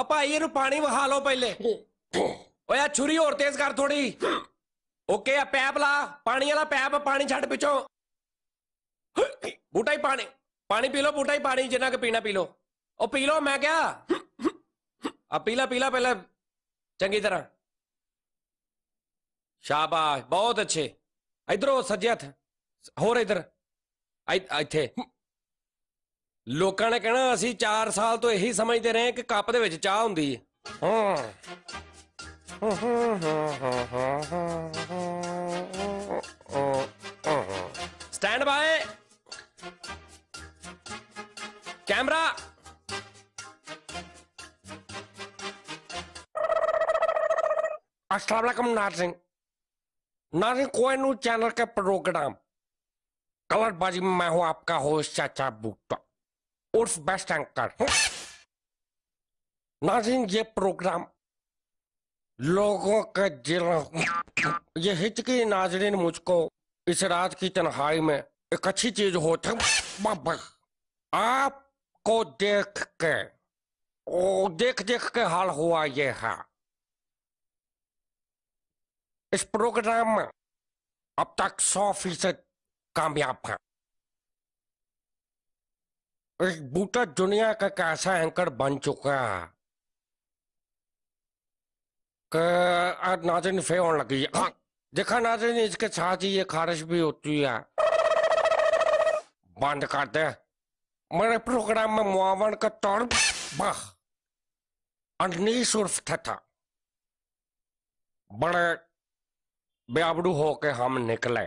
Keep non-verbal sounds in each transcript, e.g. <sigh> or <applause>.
अपा ईर पानी वहा लो पहले छुरी और तेज कर थोड़ी ओके या पैप ला पानी वाला पैप पानी छट पिछो बूटा ही पानी पानी पी लो बूटा ही पानी जिन्ना पीना P low O P low मैं क्या अब पीला पीला पहला चंगी तरह शाबाश बहुत अच्छे इधर सजे हथ होर इधर इत, लोगों ने कहना ਅਸੀਂ चार साल तो यही समझते रहे कि कप ਦੇ ਵਿੱਚ ਚਾਹ ਹੁੰਦੀ ਹੈ ਸਟੈਂਡ ਬਾਏ ਕੈਮਰਾ अस्सलाम वालेकुम नाजिन नाजिन चैनल के प्रोग्राम कलरबाजी में मैं हूं आपका होस्ट चाचा बूटा उर्फ बेस्ट एंकर नाजिन ये प्रोग्राम लोगों के दिलों ये हिचकी नाजरीन मुझको इस रात की तनहाई में एक अच्छी चीज होती आपको देख के ओ देख देख के हाल हुआ ये है इस प्रोग्राम में अब तक सौ फीसद कामयाब है इस बूटा दुनिया का कैसा एंकर बन चुका है आज नाजन फे होने लगी है हाँ, देखा नाजन इसके साथ ही ये खारिश भी होती है बंद कर दे मेरे प्रोग्राम में मुआवन का तौर बह अनीस उर्फ था, था बड़े बेबड़ू होके हम निकले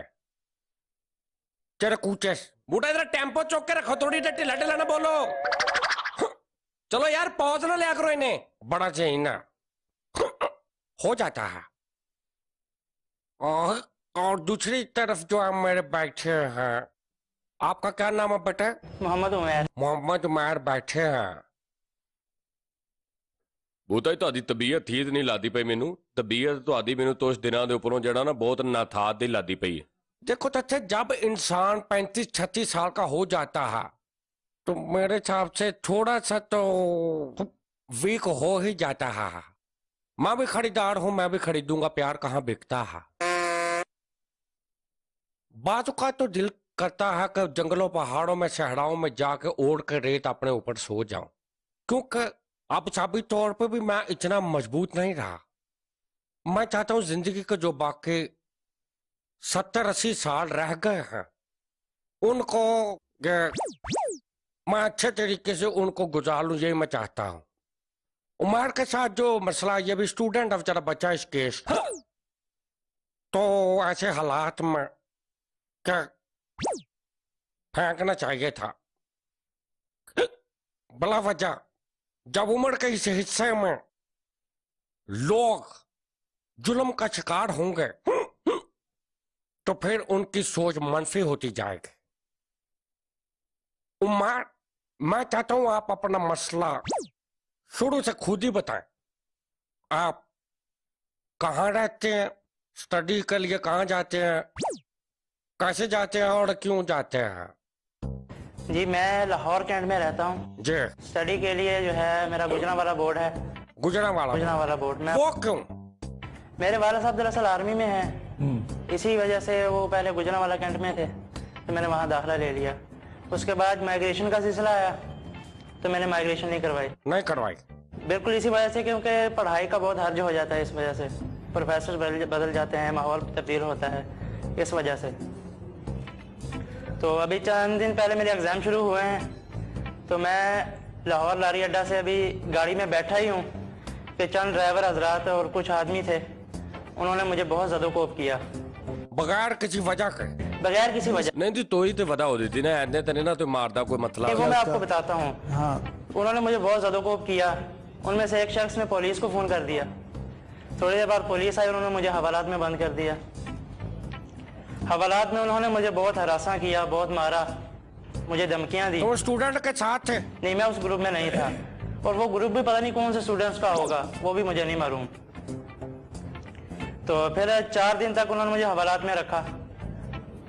चल कूचे बूटा इधर टेम्पो चौक के रखो थोड़ी देर ढिला ढिला बोलो चलो यार पहुंच ना करो इन्हें बड़ा चीना हो जाता है और दूसरी तरफ जो आप मेरे बैठे हैं आपका क्या नाम है बेटा मोहम्मद उमैर मोहम्मद उमेर बैठे हैं ਬੂਤਾ ਤੁਹਾਡੀ ਤਬੀਅਤ ਠੀਕ ਨਹੀਂ ਲਾਦੀ ਪਈ ਮੈਨੂੰ ਤਬੀਅਤ ਤੁਹਾਡੀ ਮੈਨੂੰ ਤੋਸ਼ ਦਿਨਾਂ ਦੇ ਉੱਪਰੋਂ ਜਿਹੜਾ ਨਾ ਬਹੁਤ ਨਾਥਾਤ ਦੀ ਲਾਦੀ ਪਈ ਹੈ देखो तथे तो अच्छा, जब इंसान पैंतीस छत्तीस साल का हो जाता है तो मेरे हिसाब से थोड़ा सा तो वीक हो ही जाता है मैं भी खरीदार हूं मैं भी खरीदूंगा प्यार कहाँ बिकता है बात का तो दिल करता है कि जंगलों पहाड़ों में शहराओं में जाके ओढ़ के रेत अपने ऊपर सो जाऊं क्योंकि अब साबित तौर पे भी मैं इतना मजबूत नहीं रहा मैं चाहता हूं जिंदगी का जो बाकी सत्तर अस्सी साल रह गए हैं उनको मैं अच्छे तरीके से उनको गुजार लूँ यही मैं चाहता हूँ उमर के साथ जो मसला ये भी स्टूडेंट है जरा बचा इस केस तो ऐसे हालात में क्या फेंकना चाहिए था बला वजह जब उम्र के इस हिस्से में लोग जुल्म का शिकार होंगे तो फिर उनकी सोच मनफी होती जाएगी उमर मैं चाहता हूं आप अपना मसला शुरू से खुद ही बताएं आप कहा रहते हैं स्टडी के लिए कहाँ जाते हैं कैसे जाते हैं और क्यों जाते हैं जी मैं लाहौर कैंट में रहता हूँ जी स्टडी के लिए जो है मेरा गुजरा वाला बोर्ड है गुजरा वाला गुजरा वाला बोर्ड में वो क्यों मेरे वाला साहब दरअसल आर्मी में है हम्म। इसी वजह से वो पहले गुजरा वाला कैंट में थे तो मैंने वहाँ दाखिला ले लिया उसके बाद माइग्रेशन का सिलसिला आया तो मैंने माइग्रेशन नहीं करवाई नहीं करवाई बिल्कुल इसी वजह से क्योंकि पढ़ाई का बहुत हर्ज हो जाता है इस वजह से प्रोफेसर बदल जाते हैं माहौल तब्दील होता है इस वजह से तो अभी चंद दिन पहले मेरे एग्ज़ाम शुरू हुए हैं तो मैं लाहौर लारी अड्डा से अभी गाड़ी में बैठा ही हूँ कि चंद ड्राइवर हजरात और कुछ आदमी थे उन्होंने मुझे बहुत ज़्यादा कोप किया बगैर किसी वजह के बगैर किसी वजह नहीं थी तो ही तो वजह होती थी ना ऐने तेने तो ना तो मारदा कोई मतलब देखो मैं आपको बताता हूँ हाँ उन्होंने मुझे बहुत ज़्यादा कोप किया उनमें से एक शख्स ने पुलिस को फ़ोन कर दिया थोड़ी देर बाद पुलिस आई उन्होंने मुझे हवालात में बंद कर दिया हवालात में उन्होंने मुझे बहुत हरासा किया बहुत मारा मुझे धमकियाँ दी तो स्टूडेंट के साथ थे नहीं मैं उस ग्रुप में नहीं था और वो ग्रुप भी पता नहीं कौन से स्टूडेंट्स का होगा वो भी मुझे नहीं मालूम तो फिर चार दिन तक उन्होंने मुझे हवालात में रखा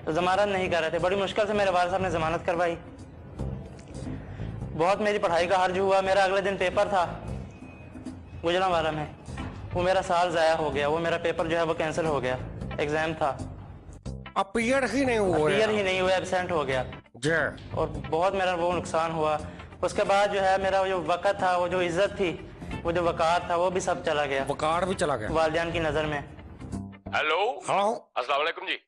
तो जमानत नहीं कर रहे थे बड़ी मुश्किल से मेरे वाल साहब ने जमानत करवाई बहुत मेरी पढ़ाई का हर्ज हुआ मेरा अगले दिन पेपर था गुजरा वाला में वो मेरा साल ज़ाया हो गया वो मेरा पेपर जो है वो कैंसिल हो गया एग्ज़ाम था अपीयर ही नहीं हुआ अपीयर ही नहीं हुआ एबसेंट हो गया जी और बहुत मेरा वो नुकसान हुआ उसके बाद जो है मेरा जो वक़्त था वो जो इज्जत थी वो जो वक़ार था वो भी सब चला गया वक़ार भी चला गया वालदेन की नज़र में ਹੈਲੋ ਹਾਂ ਅਸਲਾਮ ਵਾਲੇਕੁਮ ਜੀ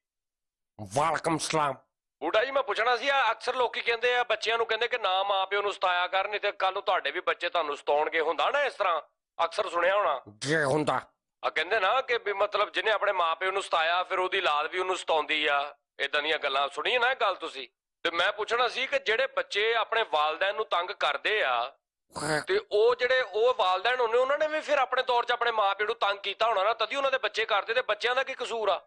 ਵਾਲਕਮ ਸਲਾਮ ਬੂਟਾ ਜੀ ਮੈਂ ਪੁੱਛਣਾ ਸੀ ਆ ਅਕਸਰ ਲੋਕੀ ਕਹਿੰਦੇ ਆ ਬੱਚਿਆਂ ਨੂੰ ਕਹਿੰਦੇ ਕਿ ਨਾ ਮਾਪਿਓ ਨੂੰ ਸਤਾਇਆ ਕਰਨ ਤੇ ਕੱਲ ਨੂੰ ਤੁਹਾਡੇ ਵੀ ਬੱਚੇ ਤੁਹਾਨੂੰ ਸਤਾਉਣਗੇ ਹੁੰਦਾ ਨਾ ਇਸ ਤਰ੍ਹਾਂ ਅਕਸਰ ਸੁਣਿਆ ਹੋਣਾ ਜੇ ਹੁੰਦਾ ਆ ਕਹਿੰਦੇ ਨਾ ਕਿ ਵੀ ਮਤਲਬ ਜਿਹਨੇ ਆਪਣੇ ਮਾਪਿਓ ਨੂੰ ਸਤਾਇਆ ਫਿਰ ਉਹਦੀ ਲਾਲ ਵੀ ਉਹਨੂੰ ਸਤਾਉਂਦੀ ਆ ਇਦਾਂ ਦੀਆਂ ਗੱਲਾਂ ਸੁਣੀਆਂ ਨਾ ਇਹ ਗੱਲ ਤੁਸੀਂ ਤੇ ਮੈਂ ਪੁੱਛਣਾ ਸੀ ਕਿ ਜਿਹੜੇ ਬੱਚੇ ਆਪਣੇ ਵਾਲਦੈਨ ਨੂੰ ਤੰਗ ਕਰਦੇ ਆ ਤੇ ਉਹ ਜਿਹੜੇ ਉਹ ਵਾਲਦਾਂ ਉਹਨੇ ਉਹਨਾਂ ਨੇ ਵੀ ਫਿਰ ਆਪਣੇ ਤੌਰ 'ਚ ਆਪਣੇ ਮਾਪੇ ਨੂੰ ਤੰਗ ਕੀਤਾ ਹੋਣਾ ਨਾ ਤਦੀ ਉਹਨਾਂ ਦੇ ਬੱਚੇ ਕਰਦੇ ਤੇ ਬੱਚਿਆਂ ਦਾ ਕੀ ਕਸੂਰ ਆ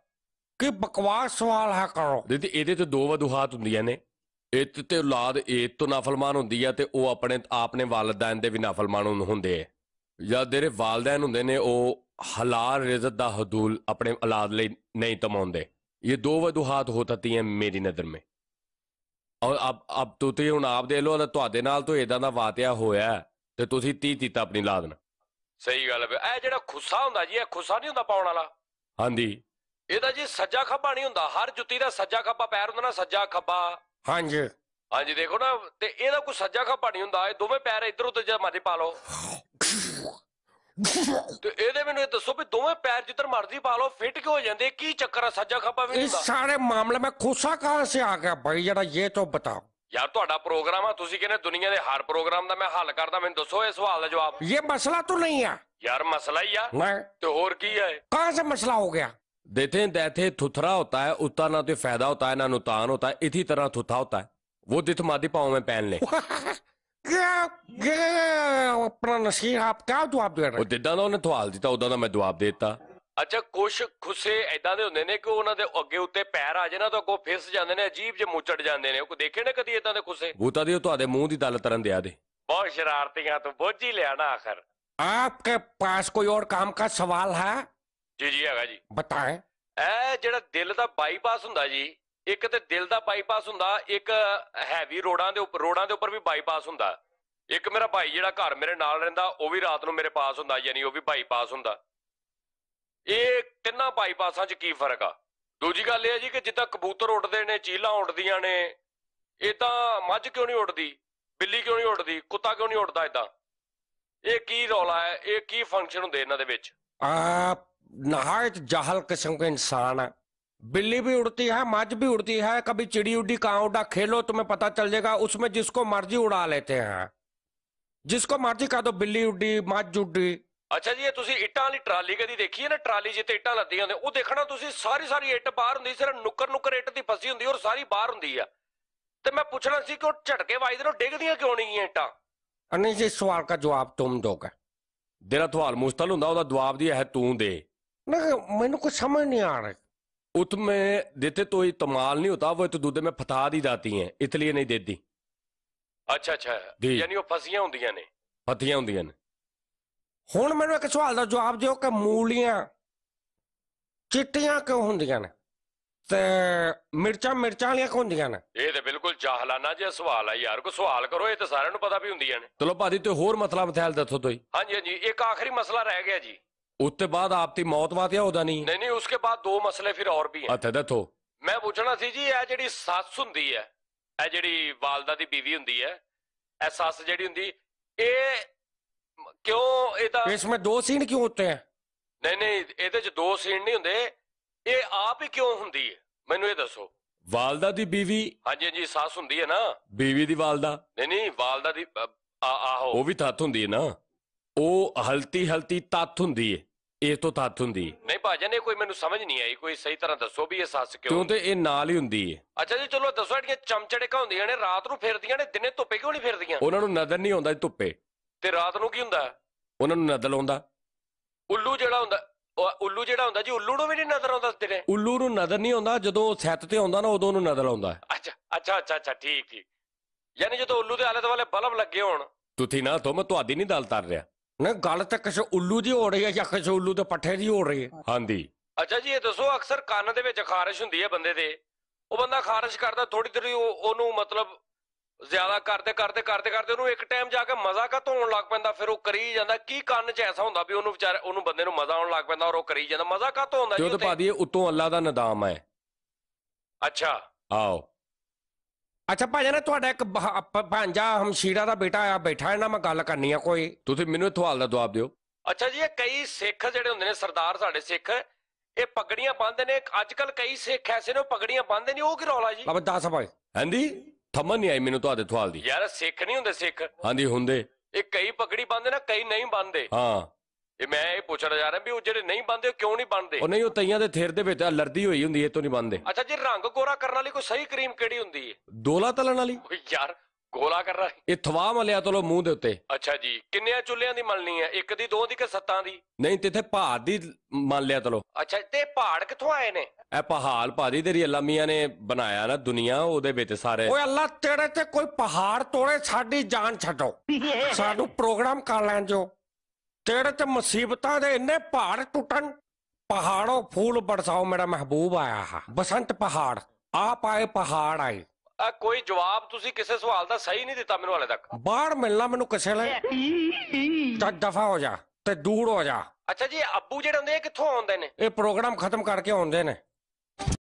ਕਿ ਬਕਵਾਸ ਸਵਾਲ ਹੈ ਕਰੋ ਤੇ ਇਹਦੇ ਤੇ ਦੋ ਵਦੂਹਾਤ ਹੁੰਦੀਆਂ ਨੇ ਇਤ ਤੇ ਔਲਾਦ ਇਹ ਤੋਂ ਨਾਫਲਮਾਨ ਹੁੰਦੀ ਆ ਤੇ ਉਹ ਆਪਣੇ ਆਪ ਨੇ ਦੇ ਵੀ ਨਾਫਲਮਾਨ ਹੁੰਦੇ ਆ ਜਾਂ ਤੇਰੇ ਵਾਲਦਾਂ ਹੁੰਦੇ ਨੇ ਉਹ ਹਲਾਲ ਰਿਜ਼ਕ ਦਾ ਹਦੂਲ ਆਪਣੇ ਔਲਾਦ ਲਈ ਨਹੀਂ ਤਮਾਉਂਦੇ ਇਹ ਦੋ ਵਦੂਹਾਤ ਹੋ ਤਤੀਆਂ ਮੇਰੀ ਨਜ਼ਰ ਮੇ ਔਰ ਅਬ ਅਬ ਤੁਸੀਂ ਹੁਣ ਆਪ ਦੇ ਲੋ ਤੇ ਤੁਹਾਡੇ ਨਾਲ ਤੋਂ ਇਦਾਂ ਦਾ ਵਾਤਿਆ ਹੋਇਆ ਤੇ ਤੁਸੀਂ ਤੀ ਤੀਤਾ ਆਪਣੀ ਲਾ ਦੇਣਾ ਸਹੀ ਗੱਲ ਹੈ ਇਹ ਜਿਹੜਾ ਖੁੱਸਾ ਹੁੰਦਾ ਜੀ ਇਹ ਖੁੱਸਾ ਨਹੀਂ ਹੁੰਦਾ ਪਾਉਣ ਵਾਲਾ ਹਾਂਜੀ ਇਹਦਾ ਜੀ ਸੱਜਾ ਖੱਬਾ ਨਹੀਂ ਹੁੰਦਾ ਹਰ ਜੁੱਤੀ ਦਾ ਸੱਜਾ ਖੱਬਾ ਪੈਰ ਹੁੰਦਾ ਨਾ ਸੱਜਾ ਖੱਬਾ ਹਾਂਜੀ ਹਾਂਜੀ ਦੇਖੋ ਨਾ ਤੇ ਇਹਦਾ ਕੋਈ ਸੱਜਾ ਖੱਬਾ ਨਹੀਂ ਹੁੰਦਾ ਇਹ ਦੋਵੇਂ ਪੈਰ ਇੱਧਰ ਉੱਧਰ ਜਿਹਾ ਮਾਰੇ ਪਾ ਲਓ ਤੇ ਇਹਦੇ ਮੈਨੂੰ ਇਹ ਦੱਸੋ ਵੀ ਦੋਵੇਂ ਪੈਰ ਜਿੱਧਰ ਮਰਜ਼ੀ ਪਾ ਲਓ ਫਿੱਟ ਕਿਉਂ ਜਾਂਦੇ ਕੀ ਚੱਕਰ ਆ ਸੱਜਾ ਖੱਬਾ ਵੀ ਨਹੀਂ ਇਹ ਸਾਰੇ ਮਾਮਲੇ ਮੈਂ ਖੁਸਾ ਕਾਹ ਸੇ ਆ ਗਿਆ ਬਾਈ ਜਿਹੜਾ ਇਹ ਤੋਂ ਬਤਾਓ ਯਾਰ ਤੁਹਾਡਾ ਪ੍ਰੋਗਰਾਮ ਆ ਤੁਸੀਂ ਕਹਿੰਦੇ ਦੁਨੀਆ ਦੇ ਹਰ ਪ੍ਰੋਗਰਾਮ ਦਾ ਮੈਂ ਹੱਲ ਕਰਦਾ ਮੈਨੂੰ ਦੱਸੋ ਇਹ ਸਵਾਲ ਦਾ ਜਵਾਬ ਇਹ ਮਸਲਾ ਤੋਂ ਨਹੀਂ ਆ ਯਾਰ ਮਸਲਾ ਹੀ ਆ ਮੈਂ ਤੇ ਹੋਰ ਕੀ ਹੈ ਕਾਹ ਸੇ ਮਸਲਾ ਹੋ ਗਿਆ ਦੇਤੇ ਦੇਤੇ ਥੁਥਰਾ ਹੁੰਦਾ ਹੈ ਉਤਾ ਨਾ ਤੇ ਫਾਇਦਾ ਹੁੰਦਾ ਹੈ ਨਾ ਨੁਕਸਾਨ ਹੁੰਦਾ ਹੈ ਇਥੀ ਤਰ੍ਹਾਂ ਥੁਥਾ ਹੁੰਦਾ ਹੈ ਉਹ ਦਿੱਤ ਮਾਦੀ ਪਾਉਂ ਮੈਂ ਪੈਨ ਲੈ <laughs> ਆਪਣਾ ਨਸੀਹਤ ਕਾ ਆਪ ਦੇਣਾ ਉਹ ਦਿੱਦਾਂ ਦਾ ਉਹਨੇ ਸਵਾਲ ਦਿੱਤਾ ਉਦਾਂ ਦਾ ਮੈਂ ਜਵਾਬ ਦਿੱਤਾ ਅੱਛਾ ਕੁਛ ਖੁਸੇ ਐਦਾਂ ਦੇ ਹੁੰਦੇ ਨੇ ਕਿ ਉਹਨਾਂ ਦੇ ਅੱਗੇ ਉੱਤੇ ਪੈਰ ਆ ਜਾਣਾ ਤਾਂ ਕੋ ਫਿਸ ਜਾਂਦੇ ਨੇ ਅਜੀਬ ਜਿਹੇ ਮੁੱਚੜ ਜਾਂਦੇ ਨੇ ਉਹ ਕੋ ਦੇਖੇ ਨੇ ਕਦੀ ਐਦਾਂ ਦੇ ਖੁਸੇ ਬੂਤਾ ਦੀ ਉਹ ਤੁਹਾਡੇ ਮੂੰਹ ਦੀ ਦਲ ਤਰਨ ਦਿਆ ਦੇ ਬਹੁਤ ਸ਼ਰਾਰਤੀਆਂ ਤੋਂ ਬੋਝੀ ਲਿਆ ਨਾ ਆਖਰ ਆਪਕੇ ਪਾਸ ਕੋਈ ਹੋਰ ਕੰਮ ਦਾ ਸਵਾਲ ਹੈ ਜੀ ਜੀ ਹੈਗਾ ਜੀ ਬਤਾਏ ਇਹ ਜਿਹੜਾ ਦਿਲ ਦਾ ਬਾਈਪਾਸ ਹੁੰਦਾ ਜੀ ਇੱਕ ਤੇ ਦਿਲ ਦਾ ਬਾਈਪਾਸ ਹੁੰਦਾ ਇੱਕ ਹੈਵੀ ਰੋਡਾਂ ਦੇ ਉੱਪਰ ਰੋਡਾਂ ਦੇ ਉੱਪਰ ਵੀ ਬਾਈਪਾਸ ਹੁੰਦਾ ਇੱਕ ਮੇਰਾ ਭਾਈ ਜਿਹੜਾ ਘਰ ਮੇਰੇ ਨਾਲ ਰਹਿੰਦਾ ਉਹ ਵੀ ਰਾਤ ਨੂੰ ਮੇਰੇ ਪਾਸ ਹੁੰਦਾ ਯਾਨੀ ਉਹ ਵੀ ਬਾਈਪਾਸ ਹੁੰਦਾ ਇਹ ਤਿੰਨਾਂ ਬਾਈਪਾਸਾਂ 'ਚ ਕੀ ਫਰਕ ਆ ਦੂਜੀ ਗੱਲ ਇਹ ਹੈ ਜੀ ਕਿ ਜਿੱਦਾਂ ਕਬੂਤਰ ਉੱਡਦੇ ਨੇ ਚੀਲਾ ਉੱਡਦੀਆਂ ਨੇ ਇਹ ਤਾਂ ਮੱਝ ਕਿਉਂ ਨਹੀਂ ਉੱਡਦੀ ਬਿੱਲੀ ਕਿਉਂ ਨਹੀਂ ਉੱਡਦੀ ਕੁੱਤਾ ਕਿਉਂ ਨਹੀਂ ਉੱਡਦਾ ਇਦਾਂ ਇਹ ਕੀ ਰੌਲਾ ਹੈ ਇਹ ਕੀ ਫੰਕਸ਼ਨ ਹੁੰਦੇ ਇਹਨਾਂ ਦੇ ਵਿੱਚ ਆ ਨਹਾਇਤ ਜਹਲ ਕਿਸਮ ਦੇ ਇਨਸਾਨ ਆ बिल्ली भी उड़ती है मज भी उड़ती है कभी चिड़ी उड़ी कहाँ उड़ा खेलो तुम्हें पता चल जाएगा उसमें जिसको मर्जी उड़ा लेते हैं जिसको मर्जी कह दो बिल्ली उड़ी मज उड़ी ਅੱਛਾ ਜੀ ਇਹ ਤੁਸੀਂ ਇੱਟਾਂ ਵਾਲੀ ਟਰਾਲੀ ਕਦੀ ਦੇਖੀ ਹੈ ਨਾ ਟਰਾਲੀ ਜਿੱਤੇ ਇੱਟਾਂ ਲੱਦੀਆਂ ਹੁੰਦੀਆਂ ਉਹ ਦੇਖਣਾ ਤੁਸੀਂ ਸਾਰੀ ਸਾਰੀ ਇੱਟ ਬਾਹਰ ਹੁੰਦੀ ਸਿਰਫ ਨੁੱਕਰ ਨੁੱਕਰ ਇੱਟ ਦੀ ਫਸੀ ਹੁੰਦੀ ਔਰ ਸਾਰੀ ਬਾਹਰ ਹੁੰਦੀ ਆ ਤੇ ਮੈਂ ਪੁੱਛਣਾ ਸੀ ਕਿ ਉਹ ਝਟਕੇ ਵੱਜਦੇ ਨੇ ਡਿੱਗਦੀਆਂ ਕਿਉਂ ਨਹੀਂ ਇੱਟਾਂ ਅਨੀ ਜੀ ਸਵਾਲ ਦਾ ਜਵਾਬ ਤੁਮ ਦੋਗੇ ਤੇਰਾ ਸਵਾਲ ਮੁਸ਼ਤਲ ਹੁੰਦਾ ਉਹਦਾ ਜਵਾਬ ਦੀ ਹੈ ਤੂੰ ਦੇ ਨਾ ਮੈਨੂੰ ਕੁਝ ਸਮਝ ਨਹੀਂ ਆ ਰਿਹਾ उसमें देते तो इतमाल नहीं होता वो तो दूधे में फता दी जाती हैं इसलिए नहीं देती ਅੱਛਾ ਅੱਛਾ ਯਾਨੀ ਉਹ ਫਸੀਆਂ ਹੁੰਦੀਆਂ ਨੇ ਫਤੀਆਂ ਹੁੰਦੀਆਂ ਨੇ ਹੁਣ ਮੈਨੂੰ ਇੱਕ ਸਵਾਲ ਦਾ ਜਵਾਬ ਦਿਓ ਕਿ ਮੂਲੀਆਂ ਚਿੱਟੀਆਂ ਕਿਉਂ ਹੁੰਦੀਆਂ ਨੇ ਤੇ ਮਿਰਚਾਂ ਮਿਰਚਾਂ ਵਾਲੀਆਂ ਕਿਉਂ ਹੁੰਦੀਆਂ ਨੇ ਇਹ ਤੇ ਬਿਲਕੁਲ ਜਾਹਲਾਨਾ ਜਿਹਾ ਸਵਾਲ ਆ ਯਾਰ ਕੋ ਸਵਾਲ ਕਰੋ ਇਹ ਤੇ ਸਾਰਿਆਂ ਨੂੰ ਪਤਾ ਵੀ ਹੁੰਦੀਆਂ ਨੇ ਚਲੋ ਭਾਜੀ ਤੇ ਹੋਰ ਮਸਲਾ ਬਥੈਲ ਦੱਸੋ ਤੁਸੀਂ ਹਾਂਜੀ ਹਾਂਜੀ ਇੱਕ ਆਖਰੀ ਮਸਲਾ ਰਹਿ ਗਿਆ ਜੀ ਉੱਤੇ ਬਾਅਦ आपकी ਮੌਤ बात या होता ਨਹੀਂ ਨਹੀਂ ਨਹੀਂ ਉਸਕੇ ਬਾਅਦ ਦੋ ਮਸਲੇ ਫਿਰ ਹੋਰ ਵੀ हैं अच्छा दसो ਮੈਂ ਪੁੱਛਣਾ ਸੀ ਜੀ ਇਹ ਜਿਹੜੀ ਸੱਸ ਹੁੰਦੀ ਹੈ ਇਹ ਜਿਹੜੀ ਵਾਲਦਾ ਦੀ ਬੀਵੀ ਹੁੰਦੀ ਹੈ ਇਹ ਸੱਸ ਜਿਹੜੀ ਹੁੰਦੀ ਇਹ ਕਿਉਂ ਇਹ ਤਾਂ ਇਸ ਵਿੱਚ ਦੋ ਸੀਨ ਕਿਉਂ ਹੁੰਦੇ ਆ ਨਹੀਂ ਨਹੀਂ ਇਹਦੇ ਚ ਦੋ ਸੀਨ ਨਹੀਂ ਹੁੰਦੇ ਇਹ ਆਪ ਹੀ ਕਿਉਂ ਹੁੰਦੀ ਹੈ ਮੈਨੂੰ ਇਹ ਦੱਸੋ ਵਾਲਦਾ ਦੀ بیوی ਹਾਂਜੀ ਹਾਂਜੀ ਸੱਸ ਹੁੰਦੀ ਹੈ ਨਾ بیوی ਦੀ ਵਾਲਦਾ ਨਹੀਂ ਨਹੀਂ ਵਾਲਦਾ ਦੀ ਆਹੋ ਉਹ ਵੀ ਤੱਤ ਹੁੰਦੀ ਹੈ ਨਾ ਉਹ ਹਲਤੀ ਹਲਤੀ ਤੱਤ ਹੁੰਦੀ ਹੈ ਇਹ ਤੋਂ ਤੱਤ ਹੁੰਦੀ ਨਹੀਂ ਭਾਜਨ ਇਹ ਕੋਈ ਮੈਨੂੰ ਸਮਝ ਨਹੀਂ ਆਈ ਕੋਈ ਸਹੀ ਤਰ੍ਹਾਂ ਦੱਸੋ ਵੀ ਇਹ ਸੱਸ ਕਿਉਂ ਕਿਉਂ ਤੇ ਇਹ ਨਾਲ ਹੀ ਹੁੰਦੀ ਹੈ ਅੱਛਾ ਜੀ ਚਲੋ ਦੱਸੋ ਚਮਚੜੇ ਚਮਚੜੇਕਾਂ ਹੁੰਦੀਆਂ ਨੇ ਰਾਤ ਨੂੰ ਫਿਰਦੀਆਂ ਨੇ ਦਿਨੇ ਧੁੱਪੇ ਕਿਉਂ ਨਹੀਂ ਫਿਰਦੀਆਂ ਉਹਨਾਂ ਨੂੰ ਨਦਰ ਨਹੀਂ ਆਉਂਦਾ ਧੁੱਪੇ ਤੇ ਰਾਤ ਨੂੰ ਕੀ ਹੁੰਦਾ ਉਹਨਾਂ ਨੂੰ ਨਦਰ ਆਉਂਦਾ ਉੱਲੂ ਜਿਹੜਾ ਹੁੰਦਾ ਉਹ ਉੱਲੂ ਜਿਹੜਾ ਹੁੰਦਾ ਜੀ ਉੱਲੂ ਨੂੰ ਵੀ ਨਹੀਂ ਨਜ਼ਰ ਆਉਂਦਾ ਤੇਰੇ ਉੱਲੂ ਨੂੰ ਨਜ਼ਰ ਨਹੀਂ ਆਉਂਦਾ ਜਦੋਂ ਸੱਤ ਤੇ ਆਉਂਦਾ ਨਾ ਉਦੋਂ ਉਹਨੂੰ ਨਜ਼ਰ ਆਉਂਦਾ ਅੱਛਾ ਅੱਛਾ ਅੱਛਾ ਅੱਛਾ ਠੀਕ ਠੀਕ ਯਾਨੀ ਜਦੋਂ ਉੱਲੂ ਦੇ ਆਲੇ ਦੁਆਲੇ ਬਲਬ ਲੱਗੇ ਹੋਣ ਤੁਸੀਂ ਨਾ ਤੁਮ ਤੁਹਾਡੀ ਨਹੀਂ ਦਲ ਤਰ ਰਿਹਾ ਨਾ ਗੱਲ ਤਾਂ ਕਿਸੇ ਉੱਲੂ ਦੀ ਹੋ ਰਹੀ ਹੈ ਜਾਂ ਕਿਸੇ ਉੱਲੂ ਦੇ ਪੱਠੇ ਦੀ ਹੋ ਰਹੀ ਹੈ ਹਾਂਜੀ ਅੱਛਾ ਜੀ ਇਹ ਦੱਸੋ ਅਕਸਰ ਕੰਨ ਦੇ ਵਿੱਚ ਖਾਰਿਸ਼ ਹੁੰਦੀ ਹੈ ਬੰਦੇ ਦੇ ਉਹ ਬੰਦਾ ਖਾਰਿਸ਼ ਕਰਦਾ ਥੋੜੀ ਥੋੜੀ ਉਹਨੂੰ ਮਤਲਬ ਜ਼ਿਆਦਾ ਕਰਦੇ ਕਰਦੇ ਕਰਦੇ ਕਰਦੇ ਉਹਨੂੰ ਇੱਕ ਟਾਈਮ ਜਾ ਕੇ ਮਜ਼ਾ ਕਾ ਧੋਣ ਲੱਗ ਪੈਂਦਾ ਫਿਰ ਉਹ ਕਰੀ ਜਾਂਦਾ ਕੀ ਕੰਨ 'ਚ ਐਸਾ ਹੁੰਦਾ ਵੀ ਉਹਨੂੰ ਵਿਚਾਰੇ ਉਹਨੂੰ ਬੰਦੇ ਨੂੰ ਮਜ਼ਾ ਆਉਣ ਲੱਗ ਪੈਂਦਾ ਔਰ ਉਹ ਕਰੀ ਜਾਂਦਾ ਮਜ਼ਾ ਕਾ ਧੋਂਦਾ ਜੀ ਉਹ ਤੇ ਭਾਦੀ ਉੱਤੋਂ ਅੱਲਾ ਦਾ ਨਿਦਾਮ ਹੈ ਅੱਛਾ ਆਓ ਅੱਛਾ ਭਾਜਾ ਨਾ ਤੁਹਾਡਾ ਇੱਕ ਭਾਂਜਾ ਹਮਸ਼ੀਰਾ ਦਾ ਬੇਟਾ ਆ ਬੈਠਾ ਹੈ ਨਾ ਮੈਂ ਗੱਲ ਕਰਨੀ ਆ ਕੋਈ ਤੁਸੀਂ ਮੈਨੂੰ ਇਹ ਸਵਾਲ ਦਾ ਜਵਾਬ ਦਿਓ ਅੱਛਾ ਜੀ ਇਹ ਕਈ ਸਿੱਖ ਜਿਹੜੇ ਹੁੰਦੇ ਨੇ ਸਰਦਾਰ ਸਾਡੇ ਸਿੱਖ ਇਹ ਪਗੜੀਆਂ ਪਾਉਂਦੇ ਨੇ ਅੱਜ ਕੱਲ ਕਈ ਸਿੱਖ ਐਸੇ ਨੇ ਉਹ ਪਗੜੀਆਂ ਬੰਨਦੇ ਨਹੀਂ ਉਹ ਕੀ ਰੌਲਾ ਜੀ ਅਬ ਦੱਸ ਭਾਈ ਹਾਂਜੀ ਥਮਨ ਨਹੀਂ ਆਈ ਮੈਨੂੰ ਤੁਹਾਡੇ ਥਵਾਲ ਦੀ ਯਾਰ ਸਿੱਖ ਨਹੀਂ ਹੁੰਦੇ ਸਿੱਖ ਹਾਂਜੀ ਹੁੰਦੇ ਇਹ ਕਈ ਪਗੜੀ ਬੰਨਦੇ ਨਾ ਕਈ ਨਹੀਂ ਬੰਨਦੇ ਹਾਂ ਇਹ ਮੈਂ ਇਹ ਪੁੱਛਣਾ ਜਾ ਰਿਹਾ ਵੀ ਉਹ ਜਿਹੜੇ ਨਹੀਂ ਬੰਦੇ ਕਿਉਂ ਨਹੀਂ ਬੰਦੇ ਉਹ ਨਹੀਂ ਉਹ ਤਈਆਂ ਦੇ ਥੇਰ ਦੇ ਵਿੱਚ ਲਰਦੀ ਹੋਈ ਹੁੰਦੀ ਇਹ ਤੋਂ ਨਹੀਂ ਬੰਦੇ ਅੱਛਾ ਜੀ ਰੰਗ ਗੋਰਾ ਕਰਨ ਵਾਲੀ ਕੋਈ ਸਹੀ ਕਰੀਮ ਕਿਹੜੀ ਹੁੰਦੀ ਹੈ ਦੋਲਾ ਤਲਣ ਵਾਲੀ ਓਏ ਯਾਰ ਗੋਲਾ ਕਰ ਰਹਾ ਇਹ ਥਵਾ ਮਲਿਆ ਤਲੋ ਮੂੰਹ ਦੇ ਉੱਤੇ ਅੱਛਾ ਜੀ ਕਿੰਨਿਆਂ ਚੁੱਲ੍ਹਿਆਂ ਦੀ ਮਲਣੀ ਹੈ ਇੱਕ ਦੀ ਦੋ ਦੀ ਕਿ ਸੱਤਾਂ ਦੀ ਨਹੀਂ ਤੇ ਇਥੇ ਪਹਾੜ ਦੀ ਮਲ ਲਿਆ ਤਲੋ ਅੱਛਾ ਤੇ ਪਹਾੜ ਕਿੱਥੋਂ ਆਏ ਨੇ ਇਹ ਪਹਾੜ ਪਾਦੀ ਤੇਰੀ ਅੱਲਾ ਮੀਆਂ ਨੇ ਬਣਾਇਆ ਨਾ ਦੁਨੀਆ ਉਹਦੇ ਵਿੱਚ ਸਾਰੇ ਓਏ ਅੱਲਾ ਤੇਰੇ ਤੇ ਕੋਈ ਪਹਾੜ ਤੋੜੇ ਸਾਡੀ ਜਾਨ ਛੱਡੋ ਸਾਨੂੰ ਪ੍ਰੋਗਰਾਮ ਕਰ ਲੈਣ ਜੋ ਤੇਰੇ ਤੇ ਮੁਸੀਬਤਾਂ ਦੇ ਇੰਨੇ ਪਹਾੜ ਟੁੱਟਣ ਪਹਾੜੋਂ ਫੂਲ ਬਰਸਾਓ ਮੇਰਾ ਮਹਿਬੂਬ ਆਇਆ ਹਾ ਬਸੰਤ ਪਹਾੜ ਆਪ ਆਏ ਪਹਾੜ ਆਏ ਆ ਕੋਈ ਜਵਾਬ ਤੁਸੀਂ ਕਿਸੇ ਸਵਾਲ ਦਾ ਸਹੀ ਨਹੀਂ ਦਿੱਤਾ ਮੈਨੂੰ ਹਾਲੇ ਤੱਕ ਬਾਹਰ ਮਿਲਣਾ ਮੈਨੂੰ ਕਿਸੇ ਲਈ ਤਾਂ ਦਫਾ ਹੋ ਜਾ ਤੇ ਦੂਰ ਹੋ ਜਾ ਅੱਛਾ ਜੀ ਅੱਬੂ ਜਿਹੜੇ ਹੁੰਦੇ ਇਹ ਕਿੱਥੋਂ ਆਉਂਦੇ ਨੇ ਇਹ ਪ੍ਰੋਗਰਾਮ ਖਤਮ ਕਰਕੇ ਆਉਂਦੇ ਨੇ